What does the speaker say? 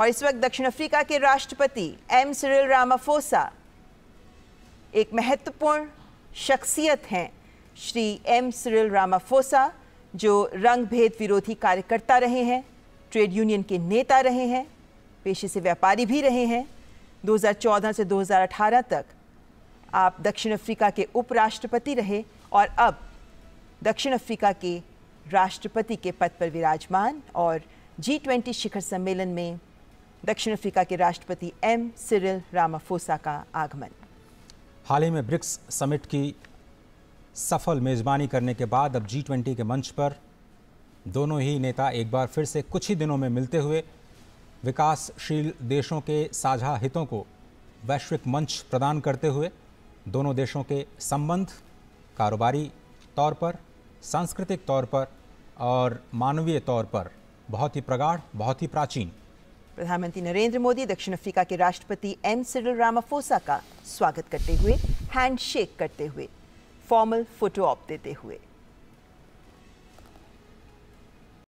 और इस वक्त दक्षिण अफ्रीका के राष्ट्रपति एम सिरिल रामाफोसा एक महत्वपूर्ण शख्सियत हैं श्री एम सिरिल रामाफोसा जो रंग भेद विरोधी कार्यकर्ता रहे हैं ट्रेड यूनियन के नेता रहे हैं पेशे से व्यापारी भी रहे हैं 2014 से 2018 तक आप दक्षिण अफ्रीका के उपराष्ट्रपति रहे और अब दक्षिण अफ्रीका के राष्ट्रपति के पद पर विराजमान और जी ट्वेंटी शिखर सम्मेलन में दक्षिण अफ्रीका के राष्ट्रपति एम सिरिल रामाफोसा का आगमन हाल ही में ब्रिक्स समिट की सफल मेज़बानी करने के बाद अब जी ट्वेंटी के मंच पर दोनों ही नेता एक बार फिर से कुछ ही दिनों में मिलते हुए विकासशील देशों के साझा हितों को वैश्विक मंच प्रदान करते हुए दोनों देशों के संबंध कारोबारी तौर पर सांस्कृतिक तौर पर और मानवीय तौर पर बहुत ही प्रगाढ़ बहुत ही प्राचीन प्रधानमंत्री नरेंद्र मोदी दक्षिण अफ्रीका के राष्ट्रपति एम सिरिल रामाफोसा का स्वागत करते हुए हैंडशेक करते हुए फॉर्मल फोटो ऑप देते हुए